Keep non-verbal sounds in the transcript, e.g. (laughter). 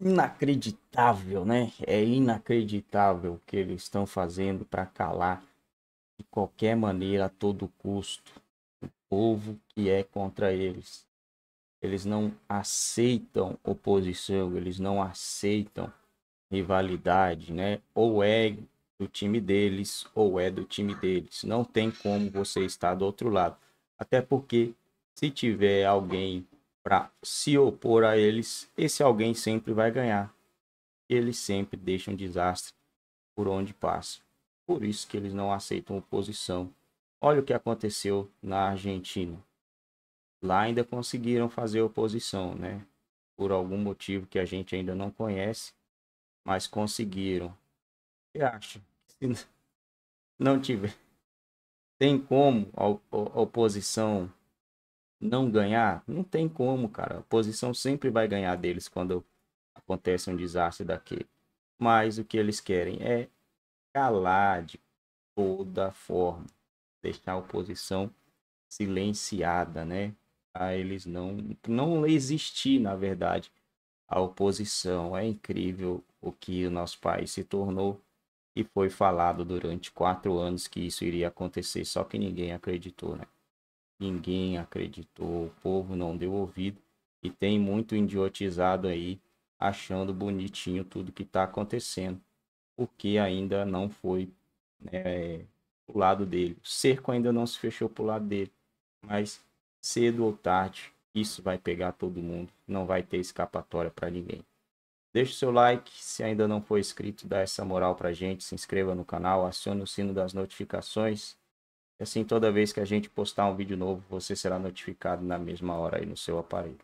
inacreditável, né? É inacreditável o que eles estão fazendo para calar de qualquer maneira, a todo custo, o povo que é contra eles. Eles não aceitam oposição, eles não aceitam rivalidade, né? Ou é do time deles, ou é do time deles. Não tem como você estar do outro lado. Até porque se tiver alguém para se opor a eles, esse alguém sempre vai ganhar. Eles sempre deixam um desastre por onde passa. Por isso que eles não aceitam oposição. Olha o que aconteceu na Argentina. Lá ainda conseguiram fazer oposição, né? Por algum motivo que a gente ainda não conhece, mas conseguiram. Você acha? Se (laughs) não tiver, tem como a oposição não ganhar, não tem como, cara. A oposição sempre vai ganhar deles quando acontece um desastre daquele. Mas o que eles querem é calar de toda forma, deixar a oposição silenciada, né? A eles não não existir, na verdade, a oposição. É incrível o que o nosso país se tornou e foi falado durante quatro anos que isso iria acontecer, só que ninguém acreditou, né? ninguém acreditou, o povo não deu ouvido e tem muito idiotizado aí achando bonitinho tudo que está acontecendo, porque ainda não foi né, o lado dele. O cerco ainda não se fechou para o lado dele, mas cedo ou tarde isso vai pegar todo mundo, não vai ter escapatória para ninguém. Deixe seu like, se ainda não for inscrito, dá essa moral pra gente, se inscreva no canal, acione o sino das notificações Assim, toda vez que a gente postar um vídeo novo, você será notificado na mesma hora aí no seu aparelho.